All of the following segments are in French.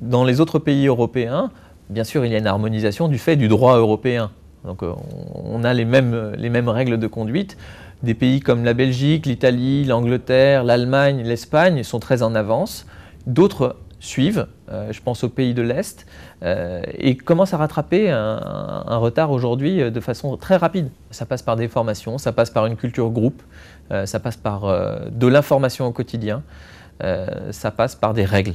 Dans les autres pays européens, bien sûr, il y a une harmonisation du fait du droit européen. Donc euh, on a les mêmes, euh, les mêmes règles de conduite. Des pays comme la Belgique, l'Italie, l'Angleterre, l'Allemagne, l'Espagne sont très en avance. D'autres suivent, euh, je pense aux pays de l'Est, et commencent à rattraper un, retard aujourd'hui de façon très rapide. Ça passe par des formations, ça passe par une culture groupe, ça passe par de l'information au quotidien, ça passe par des règles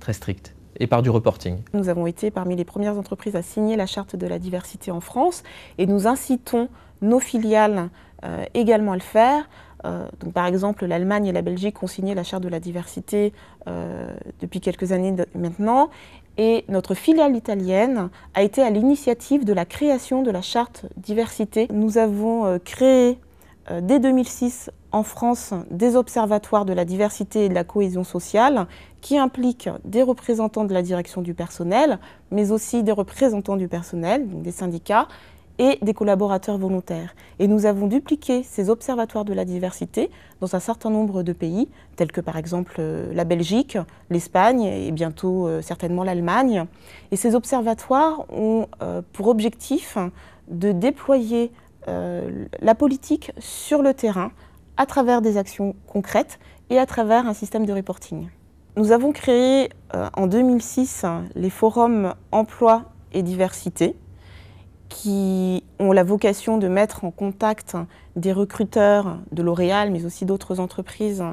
très strictes et par du reporting. Nous avons été parmi les premières entreprises à signer la charte de la diversité en France et nous incitons nos filiales euh, également à le faire. Euh, donc par exemple, l'Allemagne et la Belgique ont signé la charte de la diversité euh, depuis quelques années maintenant. Et notre filiale italienne a été à l'initiative de la création de la charte diversité. Nous avons créé euh, dès 2006 en France des observatoires de la diversité et de la cohésion sociale qui impliquent des représentants de la direction du personnel, mais aussi des représentants du personnel, des syndicats, et des collaborateurs volontaires. Et nous avons dupliqué ces observatoires de la diversité dans un certain nombre de pays, tels que par exemple euh, la Belgique, l'Espagne et bientôt euh, certainement l'Allemagne. Et ces observatoires ont pour objectif de déployer euh, la politique sur le terrain à travers des actions concrètes et à travers un système de reporting. Nous avons créé euh, en 2006 les forums emploi et diversité qui ont la vocation de mettre en contact des recruteurs de L'Oréal mais aussi d'autres entreprises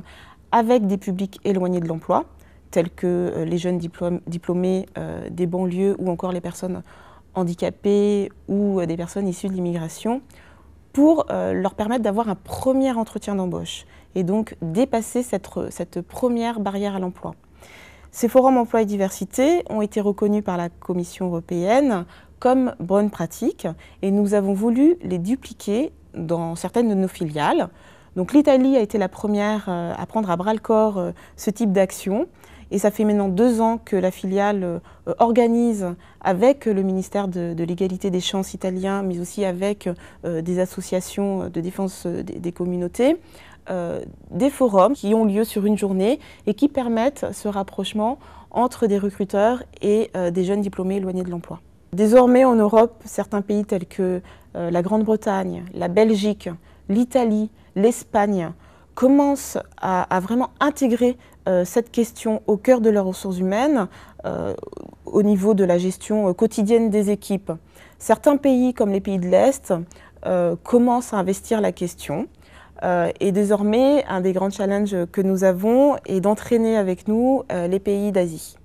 avec des publics éloignés de l'emploi tels que euh, les jeunes diplômés des banlieues ou encore les personnes handicapés ou euh, des personnes issues de l'immigration pour euh, leur permettre d'avoir un premier entretien d'embauche et donc dépasser cette, première barrière à l'emploi. Ces forums emploi et diversité ont été reconnus par la Commission européenne comme bonnes pratiques et nous avons voulu les dupliquer dans certaines de nos filiales. Donc l'Italie a été la première euh, à prendre à bras le corps ce type d'action. Et ça fait maintenant deux ans que la filiale euh, organise avec le ministère de, l'égalité des chances italien, mais aussi avec euh, des associations de défense des, communautés, euh, des forums qui ont lieu sur une journée et qui permettent ce rapprochement entre des recruteurs et des jeunes diplômés éloignés de l'emploi. Désormais en Europe, certains pays tels que la Grande-Bretagne, la Belgique, l'Italie, l'Espagne commencent à, vraiment intégrer euh, cette question au cœur de leurs ressources humaines, euh, au niveau de la gestion euh, quotidienne des équipes. Certains pays, comme les pays de l'Est, commencent à investir la question. et désormais, un des grands challenges que nous avons est d'entraîner avec nous les pays d'Asie.